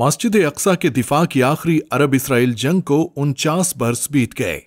मस्जिद अक्सा के दिफा की आखिरी अरब इसराइल जंग को उनचास बर्स बीत गए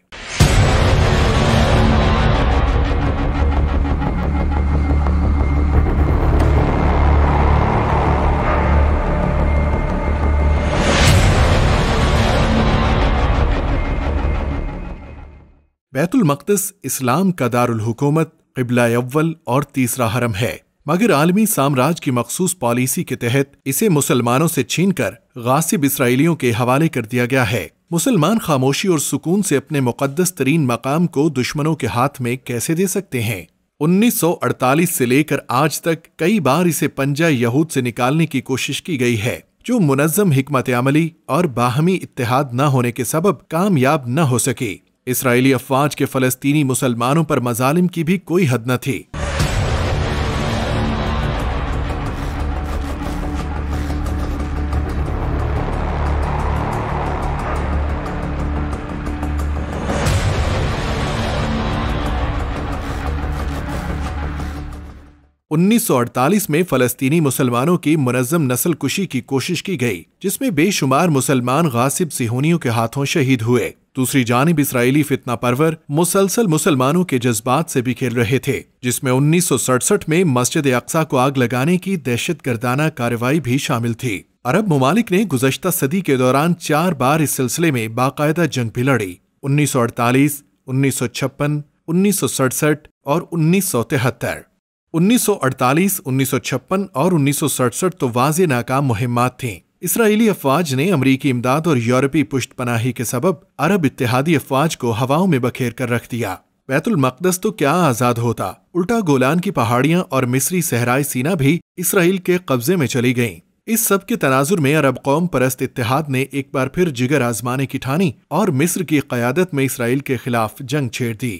बैतुल मकदस इस्लाम का दारुल हुकूमत अव्वल और तीसरा हरम है मगर आलमी साम्राज्य की मखसूस पॉलिसी के तहत इसे मुसलमानों से छीनकर गासिब इसराइलियों के हवाले कर दिया गया है मुसलमान खामोशी और सुकून से अपने मुकदस तरीन मकाम को दुश्मनों के हाथ में कैसे दे सकते हैं 1948 से लेकर आज तक कई बार इसे पंजा यहूद से निकालने की कोशिश की गई है जो मुनजम हमत अमली और बाहमी इतिहाद न होने के सबब कामयाब न हो सके इसराइली अफवाज के फलस्तीनी मुसलमानों पर मजालिम की भी कोई हद न थी 1948 में फलस्तीनी मुसलमानों की मुनजम नस्ल कुशी की कोशिश की गई जिसमें बेशुमार मुसलमान गासिब सिहोनियों के हाथों शहीद हुए दूसरी जानब इसराइली फितना परवर मुसलसल मुसलमानों के जज्बात से भी खेल रहे थे जिसमें उन्नीस में मस्जिद अक्सा को आग लगाने की दहशत गर्दाना कार्रवाई भी शामिल थी अरब ममालिक ने गुजशत सदी के दौरान चार बार इस सिलसिले में बाकायदा जंग भी लड़ी उन्नीस सौ अड़तालीस उन्नीस सौ छप्पन उन्नीस सौ सड़सठ और उन्नीस सौ तिहत्तर 1948, 1956 और उन्नीस तो वाज नाकाम मुहिमात थीं इसराइली अफवाज ने अमरीकी इमदाद और यूरोपी पुष्ट पनाही के सबब अरब इतिहादी अफवाज को हवाओं में बखेर कर रख दिया बैतुल मकदस तो क्या आजाद होता उल्टा गोलान की पहाड़ियां और मिस्री सहराई सीना भी इसराइल के कब्जे में चली गईं। इस सब के तनाजुर में अरब कौम परस्त इतिहाद ने एक बार फिर जिगर आजमाने की ठानी और मिस्र की क्यादत में इसराइल के खिलाफ जंग छेड़ दी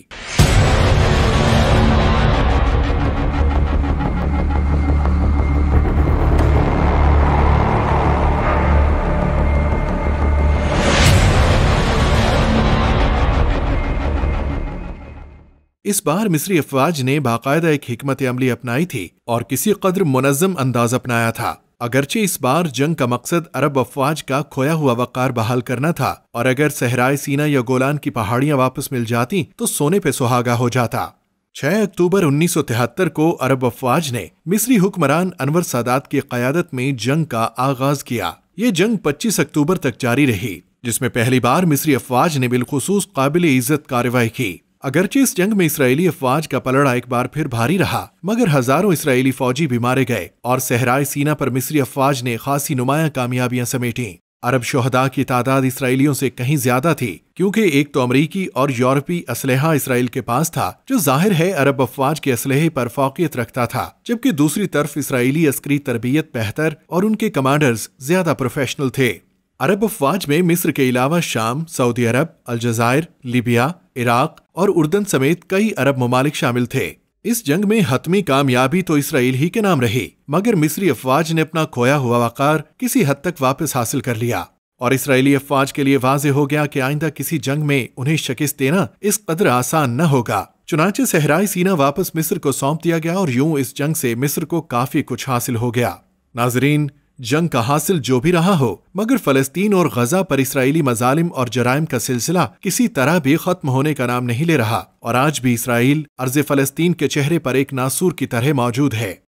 इस बार मिस्री अफवाज ने बाकायदा एक हमत अमली अपनाई थी और किसी कदर मुनजम अंदाज अपनाया था अगरचे इस बार जंग का मकसद अरब अफवाज का खोया हुआ वक़ार बहाल करना था और अगर सहराय सीना या गोलान की पहाड़ियां वापस मिल जाती तो सोने पे सुहागा हो जाता 6 अक्टूबर 1973 को अरब अफवाज ने मिस्री हुक्मरान अनवर सादात की क्यादत में जंग का आगाज किया ये जंग 25 अक्टूबर तक जारी रही जिसमें पहली बार मिस्री अफवाज ने बिलखसूस काबिल इज्जत कार्रवाई की अगरचे इस जंग में इसराइली अफवाज का पलड़ा एक बार फिर भारी रहा मगर हजारों इसराइली फौजी भी मारे गए और सहराय सीना पर मिस्री अफवाज ने खासी नुमाया कामयाबियां समेटी अरब शहदा की तादाद इसराइलियों से कहीं ज्यादा थी क्योंकि एक तो अमरीकी और यूरोपी असलहा इसराइल के पास था जो जाहिर है अरब अफवाज के असलहे पर फोकियत रखता था जबकि दूसरी तरफ इसराइली अस्करी तरबियत बेहतर और उनके कमांडर्स ज्यादा प्रोफेशनल थे अरब अफवाज में मिस्र के अलावा शाम सऊदी अरब अलजायर लीबिया इराक और उर्दन समेत कई अरब ममालिक शामिल थे इस जंग में हतमी कामयाबी तो इसराइल ही के नाम रही मगर मिस्री अफवाज ने अपना खोया हुआ वकार किसी हद तक वापस हासिल कर लिया और इसराइली अफवाज के लिए वाज हो गया कि आइंदा किसी जंग में उन्हें शिकस्त देना इस कदर आसान न होगा चुनाचे सहराई सीना वापस मिस्र को सौंप दिया गया और यूं इस जंग से मिस्र को काफी कुछ हासिल हो गया नाजरीन जंग का हासिल जो भी रहा हो मगर फलस्तीन और गजा पर इसराइली मजालिम और जराइम का सिलसिला किसी तरह भी खत्म होने का नाम नहीं ले रहा और आज भी इसराइल अर्ज फलस्तीन के चेहरे पर एक नासूर की तरह मौजूद है